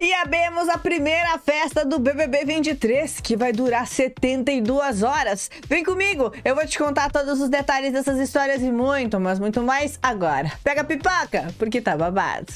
E abemos a primeira festa do BBB 23, que vai durar 72 horas. Vem comigo, eu vou te contar todos os detalhes dessas histórias e muito, mas muito mais agora. Pega a pipoca, porque tá babado.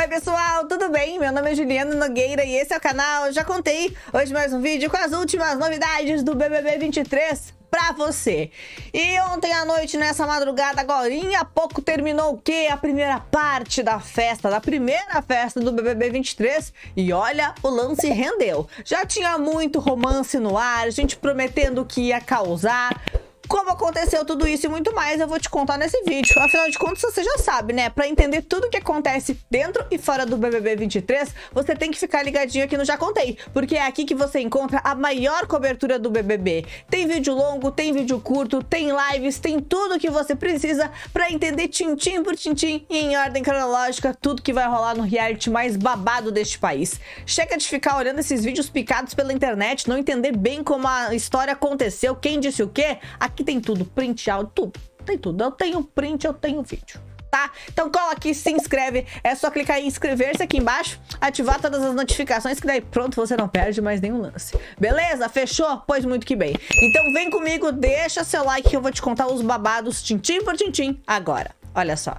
Oi pessoal, tudo bem? Meu nome é Juliana Nogueira e esse é o canal Eu Já Contei. Hoje mais um vídeo com as últimas novidades do BBB 23 pra você. E ontem à noite, nessa madrugada, agora há pouco terminou o quê? A primeira parte da festa, da primeira festa do BBB 23. E olha, o lance rendeu. Já tinha muito romance no ar, gente prometendo que ia causar. Como aconteceu tudo isso e muito mais, eu vou te contar nesse vídeo. Afinal de contas, você já sabe, né? Para entender tudo o que acontece dentro e fora do BBB 23, você tem que ficar ligadinho aqui no Já Contei, porque é aqui que você encontra a maior cobertura do BBB. Tem vídeo longo, tem vídeo curto, tem lives, tem tudo o que você precisa para entender tintim por tintim e em ordem cronológica tudo que vai rolar no reality mais babado deste país. Chega de ficar olhando esses vídeos picados pela internet, não entender bem como a história aconteceu, quem disse o quê. a tem tudo, print áudio, tudo, tem tudo. Eu tenho print, eu tenho vídeo. Tá? Então cola aqui, se inscreve. É só clicar em inscrever-se aqui embaixo, ativar todas as notificações, que daí pronto, você não perde mais nenhum lance. Beleza? Fechou? Pois muito que bem. Então vem comigo, deixa seu like que eu vou te contar os babados tintim por tintim agora. Olha só.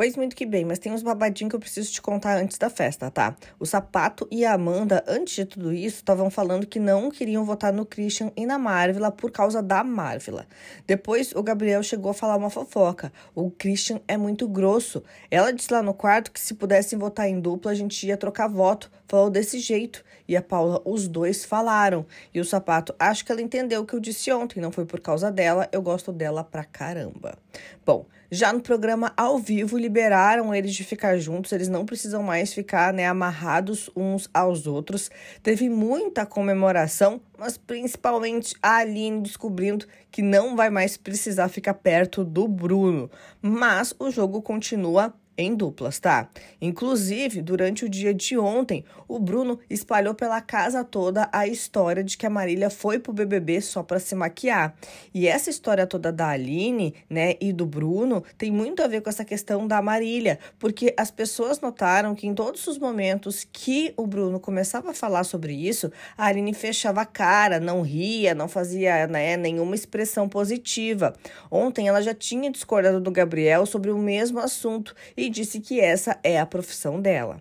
Pois muito que bem, mas tem uns babadinhos que eu preciso te contar antes da festa, tá? O Sapato e a Amanda, antes de tudo isso, estavam falando que não queriam votar no Christian e na Marvila por causa da Marvila. Depois, o Gabriel chegou a falar uma fofoca. O Christian é muito grosso. Ela disse lá no quarto que se pudessem votar em dupla, a gente ia trocar voto. Falou desse jeito. E a Paula, os dois falaram. E o Sapato, acho que ela entendeu o que eu disse ontem, não foi por causa dela, eu gosto dela pra caramba. Bom, já no programa ao vivo, liberaram eles de ficar juntos, eles não precisam mais ficar né, amarrados uns aos outros. Teve muita comemoração, mas principalmente a Aline descobrindo que não vai mais precisar ficar perto do Bruno. Mas o jogo continua em duplas, tá? Inclusive, durante o dia de ontem, o Bruno espalhou pela casa toda a história de que a Marília foi pro BBB só para se maquiar. E essa história toda da Aline, né, e do Bruno tem muito a ver com essa questão da Marília, porque as pessoas notaram que em todos os momentos que o Bruno começava a falar sobre isso, a Aline fechava a cara, não ria, não fazia né, nenhuma expressão positiva. Ontem ela já tinha discordado do Gabriel sobre o mesmo assunto e disse que essa é a profissão dela.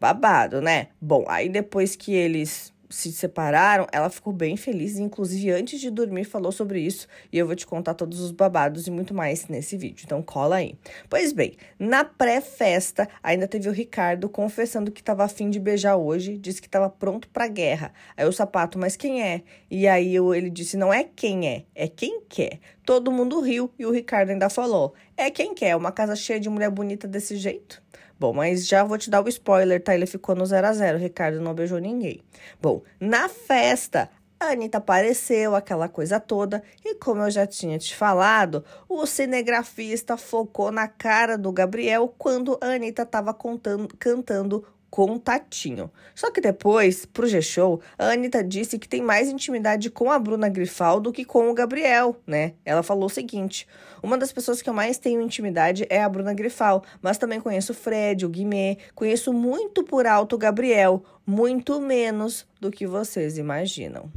Babado, né? Bom, aí depois que eles se separaram, ela ficou bem feliz, inclusive antes de dormir falou sobre isso, e eu vou te contar todos os babados e muito mais nesse vídeo, então cola aí. Pois bem, na pré-festa ainda teve o Ricardo confessando que estava afim de beijar hoje, disse que estava pronto para guerra. Aí o sapato, mas quem é? E aí eu, ele disse, não é quem é, é quem quer. Todo mundo riu e o Ricardo ainda falou, é quem quer, é uma casa cheia de mulher bonita desse jeito? Bom, mas já vou te dar o spoiler, tá? Ele ficou no 0 a 0 Ricardo não beijou ninguém. Bom, na festa, a Anitta apareceu, aquela coisa toda, e como eu já tinha te falado, o cinegrafista focou na cara do Gabriel quando a Anitta estava cantando contatinho. Só que depois, pro G-Show, a Anitta disse que tem mais intimidade com a Bruna Grifal do que com o Gabriel, né? Ela falou o seguinte: uma das pessoas que eu mais tenho intimidade é a Bruna Grifal, mas também conheço o Fred, o Guimê, conheço muito por alto o Gabriel, muito menos do que vocês imaginam.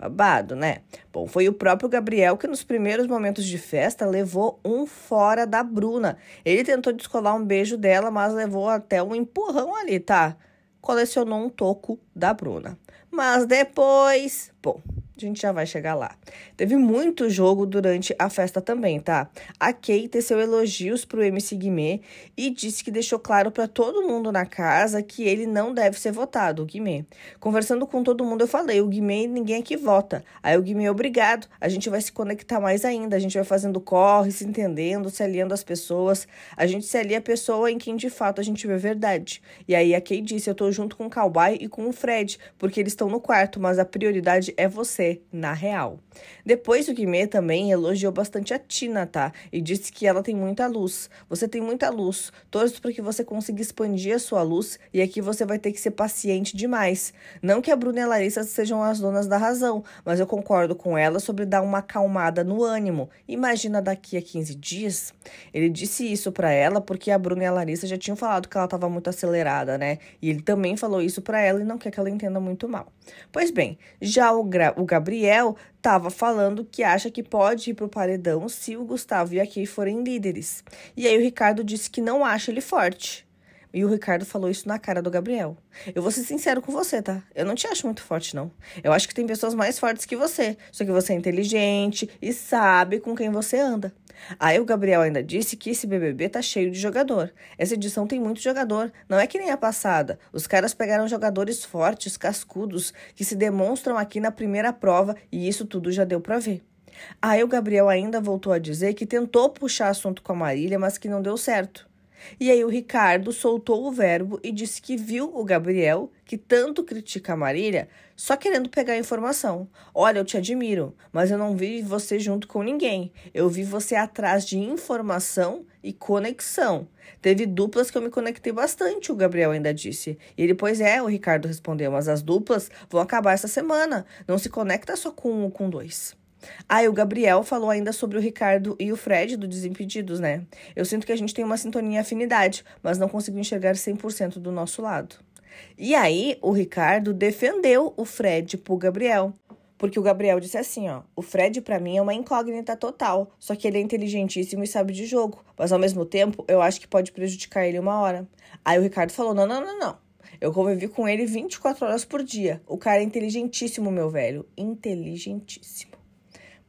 Babado, né? Bom, foi o próprio Gabriel que nos primeiros momentos de festa levou um fora da Bruna. Ele tentou descolar um beijo dela, mas levou até um empurrão ali, tá? Colecionou um toco da Bruna. Mas depois, bom, a gente já vai chegar lá. Teve muito jogo durante a festa também, tá? A Kay teceu elogios pro MC Guimê e disse que deixou claro para todo mundo na casa que ele não deve ser votado, o Guimê. Conversando com todo mundo, eu falei, o Guimê ninguém aqui vota. Aí o Guimê, obrigado, a gente vai se conectar mais ainda, a gente vai fazendo corre, se entendendo, se aliando às pessoas. A gente se alia a pessoa em quem de fato a gente vê verdade. E aí a Kay disse, eu tô junto com o Cowboy e com o Fred, porque eles estão no quarto, mas a prioridade é você na real. Depois o Guimê também elogiou bastante a Tina, tá? E disse que ela tem muita luz. Você tem muita luz. Torço para que você consiga expandir a sua luz e aqui você vai ter que ser paciente demais. Não que a Bruna e a Larissa sejam as donas da razão, mas eu concordo com ela sobre dar uma acalmada no ânimo. Imagina daqui a 15 dias. Ele disse isso para ela porque a Bruna e a Larissa já tinham falado que ela estava muito acelerada, né? E ele também falou isso para ela e não quer que ela entenda muito mal. Pois bem, já o, Gra o Gabriel estava falando que acha que pode ir para o paredão se o Gustavo e a Kay forem líderes. E aí o Ricardo disse que não acha ele forte. E o Ricardo falou isso na cara do Gabriel. Eu vou ser sincero com você, tá? Eu não te acho muito forte, não. Eu acho que tem pessoas mais fortes que você. Só que você é inteligente e sabe com quem você anda. Aí o Gabriel ainda disse que esse BBB tá cheio de jogador. Essa edição tem muito jogador, não é que nem a passada. Os caras pegaram jogadores fortes, cascudos, que se demonstram aqui na primeira prova e isso tudo já deu para ver. Aí o Gabriel ainda voltou a dizer que tentou puxar assunto com a Marília, mas que não deu certo. E aí o Ricardo soltou o verbo e disse que viu o Gabriel, que tanto critica a Marília, só querendo pegar a informação. Olha, eu te admiro, mas eu não vi você junto com ninguém. Eu vi você atrás de informação e conexão. Teve duplas que eu me conectei bastante, o Gabriel ainda disse. E ele, pois é, o Ricardo respondeu, mas as duplas vão acabar essa semana. Não se conecta só com um ou com dois. Ah, e o Gabriel falou ainda sobre o Ricardo e o Fred do Desimpedidos, né? Eu sinto que a gente tem uma sintonia e afinidade, mas não consigo enxergar 100% do nosso lado. E aí, o Ricardo defendeu o Fred pro Gabriel. Porque o Gabriel disse assim, ó: "O Fred para mim é uma incógnita total, só que ele é inteligentíssimo e sabe de jogo, mas ao mesmo tempo, eu acho que pode prejudicar ele uma hora". Aí o Ricardo falou: "Não, não, não, não. Eu convivi com ele 24 horas por dia. O cara é inteligentíssimo, meu velho, inteligentíssimo"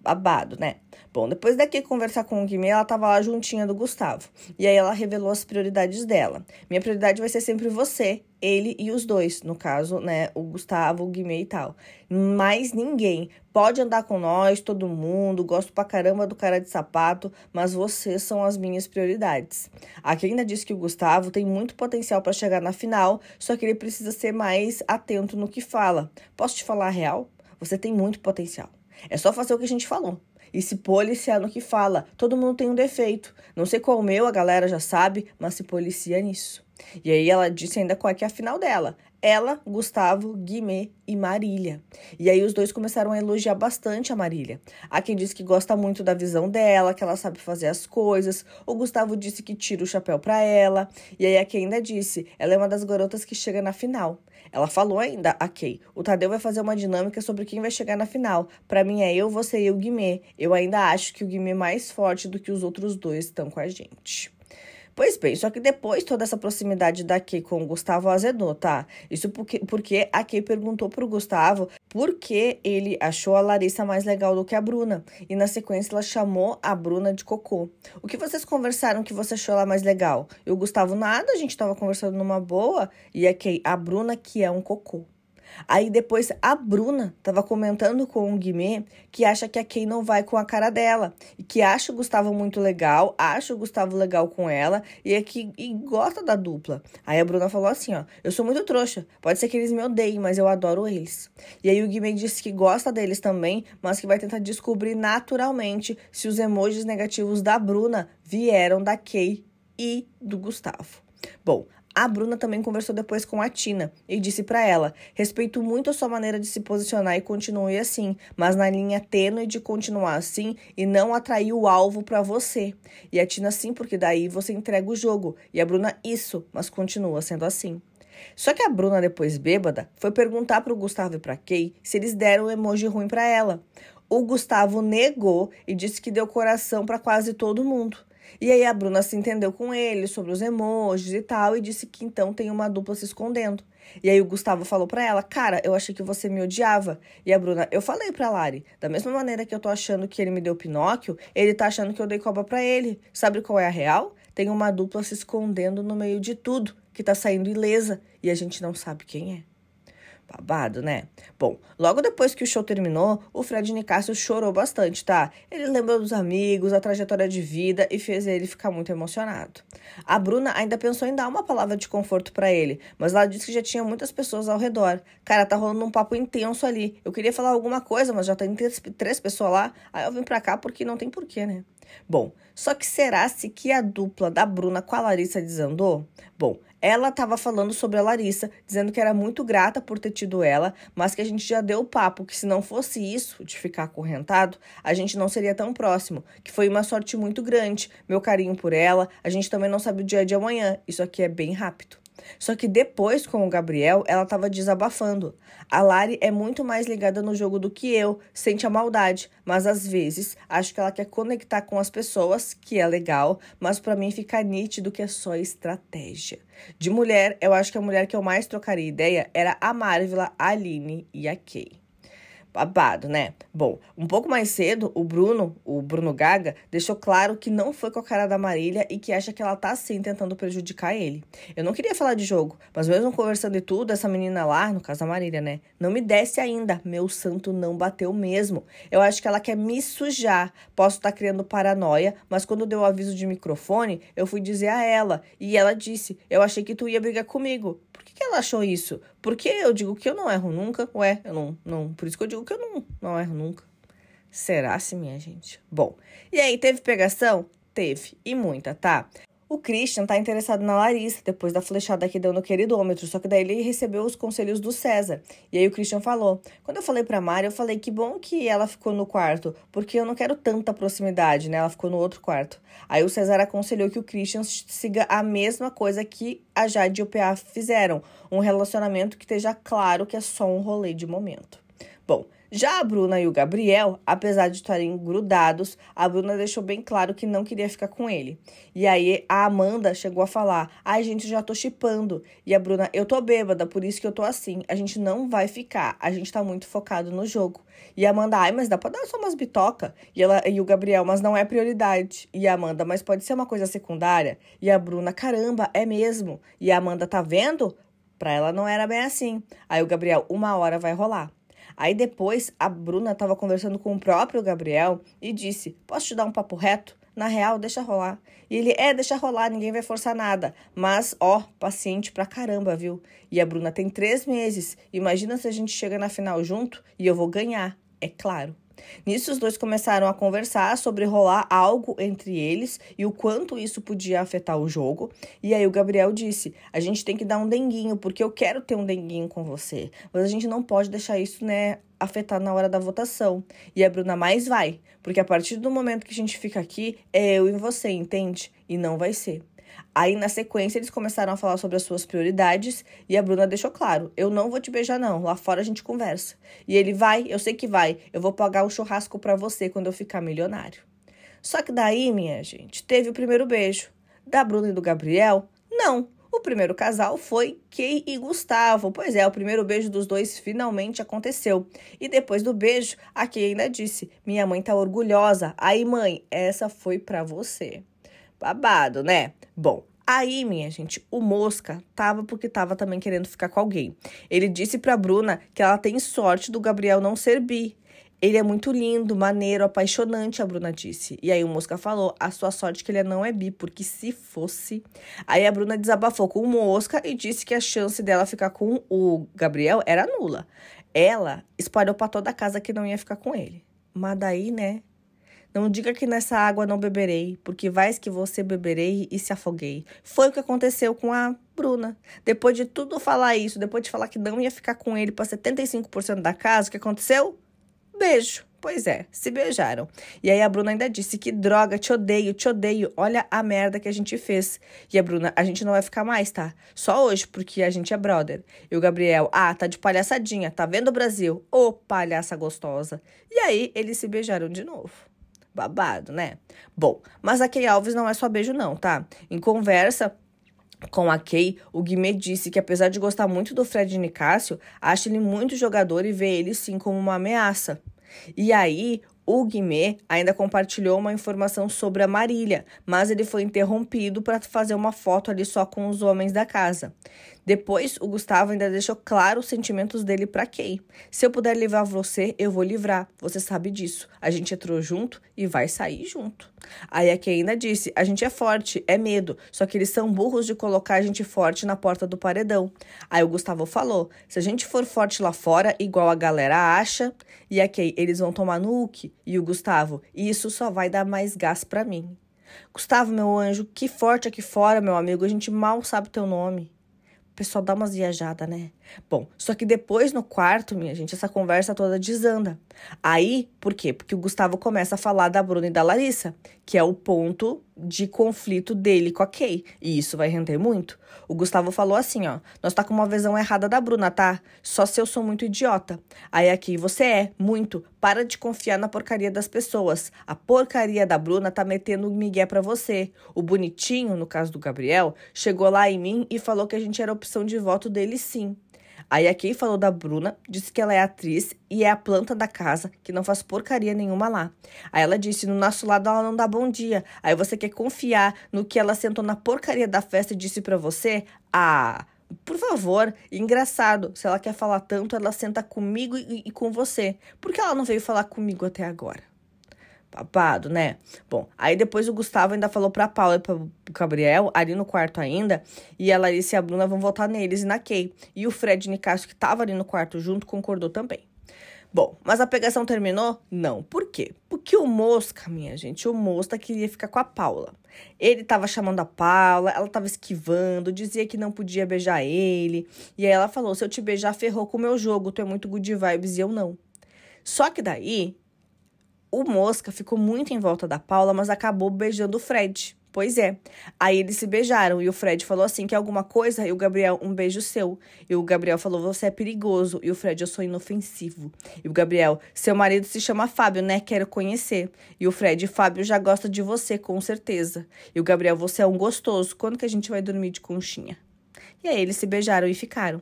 babado, né? Bom, depois daqui conversar com o Guimê, ela tava lá juntinha do Gustavo. E aí ela revelou as prioridades dela. Minha prioridade vai ser sempre você, ele e os dois. No caso, né, o Gustavo, o Guimê e tal. Mais ninguém. Pode andar com nós, todo mundo. Gosto pra caramba do cara de sapato, mas vocês são as minhas prioridades. Aqui ainda disse que o Gustavo tem muito potencial para chegar na final, só que ele precisa ser mais atento no que fala. Posso te falar a real? Você tem muito potencial. É só fazer o que a gente falou e se policiar no que fala. Todo mundo tem um defeito. Não sei qual o meu, a galera já sabe, mas se policia nisso. E aí ela disse ainda qual é que é a final dela. Ela, Gustavo, Guimê e Marília. E aí os dois começaram a elogiar bastante a Marília. Há quem disse que gosta muito da visão dela, que ela sabe fazer as coisas. O Gustavo disse que tira o chapéu para ela. E aí a Kay ainda disse, ela é uma das garotas que chega na final. Ela falou ainda a Kay, o Tadeu vai fazer uma dinâmica sobre quem vai chegar na final. Para mim é eu, você e o Guimê. Eu ainda acho que o Guimê é mais forte do que os outros dois estão com a gente. Pois bem, só que depois toda essa proximidade daqui com o Gustavo azedou, tá? Isso porque, porque a Kay perguntou pro Gustavo por que ele achou a Larissa mais legal do que a Bruna. E na sequência ela chamou a Bruna de cocô. O que vocês conversaram que você achou ela mais legal? E o Gustavo, nada, a gente tava conversando numa boa. E a Kay, a Bruna que é um cocô. Aí depois a Bruna estava comentando com o Guimê que acha que a Kay não vai com a cara dela. E que acha o Gustavo muito legal, acha o Gustavo legal com ela e, é que, e gosta da dupla. Aí a Bruna falou assim: ó, eu sou muito trouxa, pode ser que eles me odeiem, mas eu adoro eles. E aí o Guimê disse que gosta deles também, mas que vai tentar descobrir naturalmente se os emojis negativos da Bruna vieram da Kay e do Gustavo. Bom, a Bruna também conversou depois com a Tina e disse para ela: "Respeito muito a sua maneira de se posicionar e continue assim, mas na linha tênue de continuar assim e não atrair o alvo para você". E a Tina sim, porque daí você entrega o jogo. E a Bruna isso, mas continua sendo assim. Só que a Bruna depois bêbada foi perguntar para o Gustavo e para Kay se eles deram um emoji ruim para ela. O Gustavo negou e disse que deu coração para quase todo mundo. E aí a Bruna se entendeu com ele sobre os emojis e tal e disse que então tem uma dupla se escondendo. E aí o Gustavo falou para ela: "Cara, eu achei que você me odiava". E a Bruna: "Eu falei para Lari, da mesma maneira que eu tô achando que ele me deu Pinóquio, ele tá achando que eu dei cobra para ele. Sabe qual é a real? Tem uma dupla se escondendo no meio de tudo, que tá saindo ilesa e a gente não sabe quem é". Babado, né? Bom, logo depois que o show terminou, o Fred Nicásio chorou bastante, tá? Ele lembrou dos amigos, a trajetória de vida e fez ele ficar muito emocionado. A Bruna ainda pensou em dar uma palavra de conforto para ele, mas ela disse que já tinha muitas pessoas ao redor. Cara, tá rolando um papo intenso ali. Eu queria falar alguma coisa, mas já tem três, três pessoas lá. Aí eu vim pra cá porque não tem porquê, né? Bom, só que será-se que a dupla da Bruna com a Larissa desandou? Bom, ela estava falando sobre a Larissa, dizendo que era muito grata por ter tido ela, mas que a gente já deu o papo que se não fosse isso, de ficar acorrentado, a gente não seria tão próximo, que foi uma sorte muito grande, meu carinho por ela, a gente também não sabe o dia de amanhã, isso aqui é bem rápido. Só que depois, com o Gabriel, ela estava desabafando. A Lari é muito mais ligada no jogo do que eu, sente a maldade, mas às vezes acho que ela quer conectar com as pessoas, que é legal, mas para mim fica nítido que é só estratégia. De mulher, eu acho que a mulher que eu mais trocaria ideia era a Marvel, a Aline e a Kay. Babado, né? Bom, um pouco mais cedo, o Bruno, o Bruno Gaga, deixou claro que não foi com a cara da Marília e que acha que ela tá sim tentando prejudicar ele. Eu não queria falar de jogo, mas mesmo conversando e tudo, essa menina lá, no caso da Marília, né? Não me desce ainda. Meu santo não bateu mesmo. Eu acho que ela quer me sujar. Posso estar tá criando paranoia, mas quando deu o aviso de microfone, eu fui dizer a ela. E ela disse: Eu achei que tu ia brigar comigo. Por que, que ela achou isso? Porque eu digo que eu não erro nunca. Ué, eu não, não. Por isso que eu digo que eu não, não erro nunca. Será se assim, minha gente? Bom, e aí, teve pegação? Teve, e muita, tá? O Christian tá interessado na Larissa, depois da flechada que deu no queridômetro, só que daí ele recebeu os conselhos do César. E aí o Christian falou: Quando eu falei pra Mari, eu falei que bom que ela ficou no quarto, porque eu não quero tanta proximidade, né? Ela ficou no outro quarto. Aí o César aconselhou que o Christian siga a mesma coisa que a Jade e o PA fizeram: um relacionamento que esteja claro que é só um rolê de momento. Bom, já a Bruna e o Gabriel, apesar de estarem grudados, a Bruna deixou bem claro que não queria ficar com ele. E aí a Amanda chegou a falar: "Ai, gente, já tô chipando". E a Bruna: "Eu tô bêbada, por isso que eu tô assim. A gente não vai ficar. A gente tá muito focado no jogo". E a Amanda: "Ai, mas dá para dar só umas bitoca". E ela e o Gabriel: "Mas não é prioridade". E a Amanda: "Mas pode ser uma coisa secundária". E a Bruna: "Caramba, é mesmo". E a Amanda: "Tá vendo? Pra ela não era bem assim". Aí o Gabriel: "Uma hora vai rolar". Aí depois a Bruna estava conversando com o próprio Gabriel e disse: Posso te dar um papo reto? Na real, deixa rolar. E ele, é, deixa rolar, ninguém vai forçar nada. Mas, ó, paciente pra caramba, viu? E a Bruna tem três meses. Imagina se a gente chega na final junto e eu vou ganhar, é claro. Nisso, os dois começaram a conversar sobre rolar algo entre eles e o quanto isso podia afetar o jogo. E aí o Gabriel disse: A gente tem que dar um denguinho, porque eu quero ter um denguinho com você. Mas a gente não pode deixar isso, né? Afetar na hora da votação. E a Bruna mais vai, porque a partir do momento que a gente fica aqui, é eu e você, entende? E não vai ser. Aí, na sequência, eles começaram a falar sobre as suas prioridades e a Bruna deixou claro: eu não vou te beijar, não. Lá fora a gente conversa. E ele vai, eu sei que vai, eu vou pagar um churrasco para você quando eu ficar milionário. Só que daí, minha gente, teve o primeiro beijo. Da Bruna e do Gabriel? Não. O primeiro casal foi Kay e Gustavo. Pois é, o primeiro beijo dos dois finalmente aconteceu. E depois do beijo, a Kay ainda disse: Minha mãe tá orgulhosa. Aí, mãe, essa foi pra você. Babado, né? Bom, Aí, minha gente, o Mosca tava porque tava também querendo ficar com alguém. Ele disse pra Bruna que ela tem sorte do Gabriel não ser bi. Ele é muito lindo, maneiro, apaixonante, a Bruna disse. E aí o Mosca falou: a sua sorte é que ele não é bi, porque se fosse. Aí a Bruna desabafou com o Mosca e disse que a chance dela ficar com o Gabriel era nula. Ela espalhou para toda a casa que não ia ficar com ele. Mas daí, né? Não diga que nessa água não beberei, porque vais que você beberei e se afoguei. Foi o que aconteceu com a Bruna. Depois de tudo falar isso, depois de falar que não ia ficar com ele para 75% da casa, o que aconteceu? Beijo. Pois é, se beijaram. E aí a Bruna ainda disse: que droga, te odeio, te odeio, olha a merda que a gente fez. E a Bruna, a gente não vai ficar mais, tá? Só hoje, porque a gente é brother. E o Gabriel, ah, tá de palhaçadinha, tá vendo o Brasil? Ô palhaça gostosa. E aí eles se beijaram de novo. Babado, né? Bom, mas a Kay Alves não é só beijo, não, tá? Em conversa, com a Kay, o Guimê disse que apesar de gostar muito do Fred Nicásio, acha ele muito jogador e vê ele sim como uma ameaça. E aí, o Guimê ainda compartilhou uma informação sobre a Marília, mas ele foi interrompido para fazer uma foto ali só com os homens da casa. Depois, o Gustavo ainda deixou claro os sentimentos dele para Kay. Se eu puder livrar você, eu vou livrar. Você sabe disso. A gente entrou junto e vai sair junto. Aí a Kay ainda disse: a gente é forte, é medo, só que eles são burros de colocar a gente forte na porta do paredão. Aí o Gustavo falou: se a gente for forte lá fora, igual a galera acha, e a Kay, eles vão tomar no E o Gustavo: isso só vai dar mais gás para mim. Gustavo, meu anjo, que forte aqui fora, meu amigo, a gente mal sabe teu nome pessoal dá umas viajadas, né? Bom, só que depois no quarto, minha gente, essa conversa toda desanda. Aí, por quê? Porque o Gustavo começa a falar da Bruna e da Larissa, que é o ponto de conflito dele com a Kay. E isso vai render muito. O Gustavo falou assim, ó: "Nós tá com uma visão errada da Bruna, tá? Só se eu sou muito idiota. Aí aqui você é muito. Para de confiar na porcaria das pessoas. A porcaria da Bruna tá metendo migué para você. O bonitinho, no caso do Gabriel, chegou lá em mim e falou que a gente era opção de voto dele sim. Aí a quem falou da Bruna disse que ela é atriz e é a planta da casa, que não faz porcaria nenhuma lá. Aí ela disse: no nosso lado ela não dá bom dia. Aí você quer confiar no que ela sentou na porcaria da festa e disse para você? Ah. Por favor, engraçado, se ela quer falar tanto, ela senta comigo e, e com você. Por que ela não veio falar comigo até agora? Papado, né? Bom, aí depois o Gustavo ainda falou pra Paula e pro Gabriel, ali no quarto ainda, e a Larissa e a Bruna vão votar neles e na Kay. E o Fred Nicasso, que tava ali no quarto junto, concordou também. Bom, mas a pegação terminou? Não. Por quê? Porque o Mosca, minha gente, o Mosca queria ficar com a Paula. Ele tava chamando a Paula, ela tava esquivando, dizia que não podia beijar ele. E aí ela falou: se eu te beijar, ferrou com o meu jogo, tu é muito good vibes e eu não. Só que daí o Mosca ficou muito em volta da Paula, mas acabou beijando o Fred. Pois é. Aí eles se beijaram e o Fred falou assim que alguma coisa e o Gabriel um beijo seu. E o Gabriel falou você é perigoso e o Fred eu sou inofensivo. E o Gabriel, seu marido se chama Fábio, né? Quero conhecer. E o Fred, Fábio já gosta de você com certeza. E o Gabriel, você é um gostoso. Quando que a gente vai dormir de conchinha? E aí eles se beijaram e ficaram.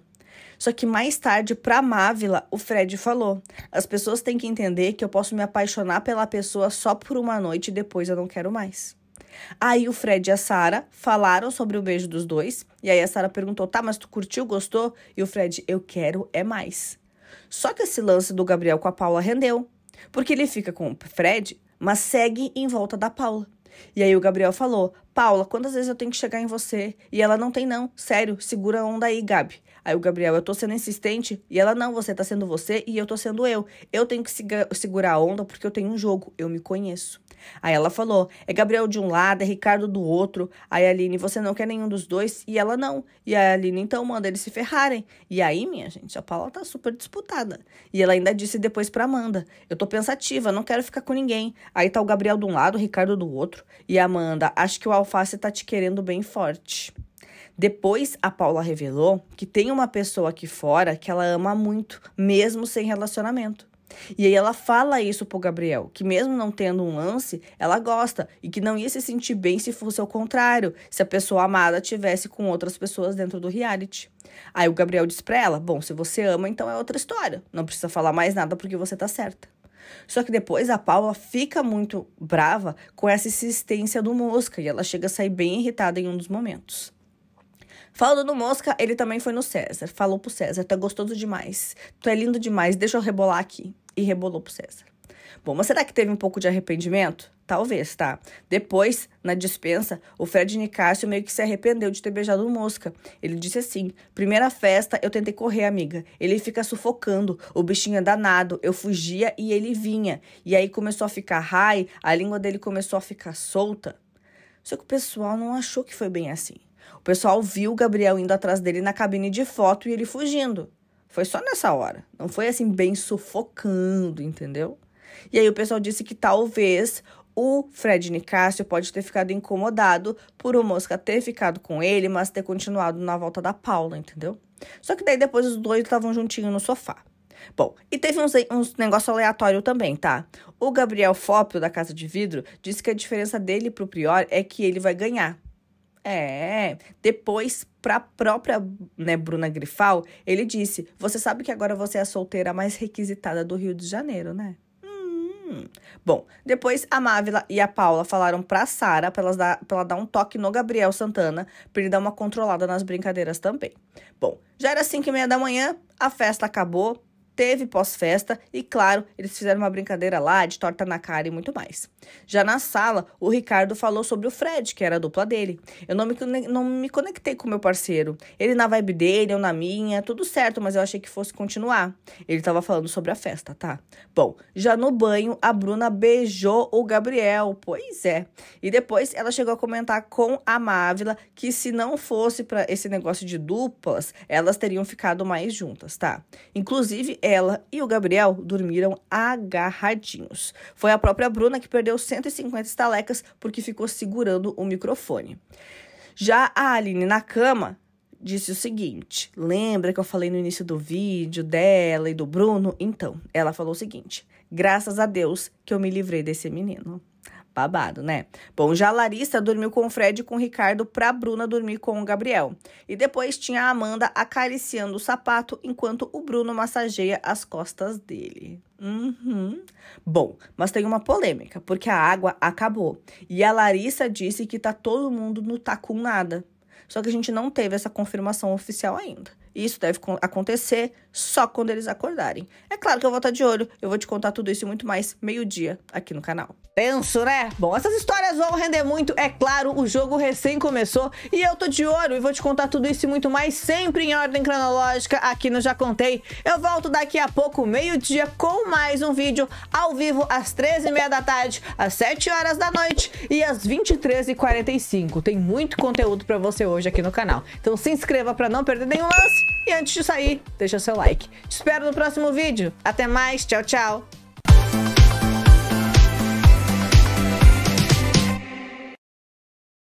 Só que mais tarde, pra Mávila, o Fred falou: as pessoas têm que entender que eu posso me apaixonar pela pessoa só por uma noite e depois eu não quero mais. Aí o Fred e a Sara falaram sobre o beijo dos dois. E aí a Sara perguntou: tá, mas tu curtiu, gostou? E o Fred, eu quero é mais. Só que esse lance do Gabriel com a Paula rendeu. Porque ele fica com o Fred, mas segue em volta da Paula. E aí o Gabriel falou: Paula, quantas vezes eu tenho que chegar em você? E ela não tem, não. Sério, segura a onda aí, Gabi. Aí o Gabriel, eu tô sendo insistente. E ela, não, você tá sendo você e eu tô sendo eu. Eu tenho que segurar a onda porque eu tenho um jogo, eu me conheço. Aí ela falou: é Gabriel de um lado, é Ricardo do outro. Aí a Aline, você não quer nenhum dos dois? E ela não. E a Aline, então manda eles se ferrarem. E aí, minha gente, a Paula tá super disputada. E ela ainda disse depois pra Amanda: eu tô pensativa, não quero ficar com ninguém. Aí tá o Gabriel de um lado, o Ricardo do outro. E a Amanda, acho que o alface tá te querendo bem forte. Depois a Paula revelou que tem uma pessoa aqui fora que ela ama muito, mesmo sem relacionamento. E aí ela fala isso pro Gabriel, que mesmo não tendo um lance, ela gosta e que não ia se sentir bem se fosse ao contrário, se a pessoa amada tivesse com outras pessoas dentro do reality. Aí o Gabriel diz pra ela: "Bom, se você ama, então é outra história. Não precisa falar mais nada porque você tá certa". Só que depois a Paula fica muito brava com essa insistência do Mosca e ela chega a sair bem irritada em um dos momentos. Falando no Mosca, ele também foi no César. Falou pro César: tu tá é gostoso demais, tu é lindo demais, deixa eu rebolar aqui. E rebolou pro César. Bom, mas será que teve um pouco de arrependimento? Talvez, tá? Depois, na dispensa, o Fred Nicásio meio que se arrependeu de ter beijado o Mosca. Ele disse assim: primeira festa, eu tentei correr, amiga. Ele fica sufocando, o bichinho é danado. Eu fugia e ele vinha. E aí começou a ficar raio, a língua dele começou a ficar solta. Só que o pessoal não achou que foi bem assim. O pessoal viu o Gabriel indo atrás dele na cabine de foto e ele fugindo. Foi só nessa hora. Não foi assim bem sufocando, entendeu? E aí o pessoal disse que talvez o Fred Nicásio pode ter ficado incomodado por o Mosca ter ficado com ele, mas ter continuado na volta da Paula, entendeu? Só que daí depois os dois estavam juntinhos no sofá. Bom, e teve uns, uns negócio aleatório também, tá? O Gabriel Fópio, da Casa de Vidro, disse que a diferença dele pro Prior é que ele vai ganhar. É, depois para a própria né, Bruna Grifal, ele disse: "Você sabe que agora você é a solteira mais requisitada do Rio de Janeiro, né?" Hum. Bom, depois a Mávila e a Paula falaram a Sara para ela dar um toque no Gabriel Santana para ele dar uma controlada nas brincadeiras também. Bom, já era 5 e meia da manhã, a festa acabou, teve pós-festa e, claro, eles fizeram uma brincadeira lá de torta na cara e muito mais. Já na sala, o Ricardo falou sobre o Fred, que era a dupla dele. Eu não me, não me conectei com meu parceiro. Ele na vibe dele, eu na minha, tudo certo, mas eu achei que fosse continuar. Ele tava falando sobre a festa, tá? Bom, já no banho, a Bruna beijou o Gabriel, pois é. E depois ela chegou a comentar com a Mávila que se não fosse para esse negócio de duplas, elas teriam ficado mais juntas, tá? Inclusive, ela e o Gabriel dormiram agarradinhos. Foi a própria Bruna que perdeu 150 estalecas porque ficou segurando o microfone. Já a Aline na cama disse o seguinte: lembra que eu falei no início do vídeo dela e do Bruno? Então, ela falou o seguinte: graças a Deus que eu me livrei desse menino. Babado, né? Bom, já a Larissa dormiu com o Fred e com o Ricardo pra Bruna dormir com o Gabriel. E depois tinha a Amanda acariciando o sapato enquanto o Bruno massageia as costas dele. Uhum. Bom, mas tem uma polêmica, porque a água acabou. E a Larissa disse que tá todo mundo no com nada. Só que a gente não teve essa confirmação oficial ainda. Isso deve acontecer só quando eles acordarem. É claro que eu vou estar de olho, eu vou te contar tudo isso e muito mais meio-dia aqui no canal. Tenso, né? Bom, essas histórias vão render muito, é claro, o jogo recém começou e eu tô de olho e vou te contar tudo isso e muito mais sempre em ordem cronológica aqui no Já Contei. Eu volto daqui a pouco, meio-dia, com mais um vídeo ao vivo às 13h30 da tarde, às 7 horas da noite e às 23h45. Tem muito conteúdo para você hoje aqui no canal. Então se inscreva para não perder nenhum lance e antes de sair, deixa seu like. Te espero no próximo vídeo. Até mais, tchau, tchau.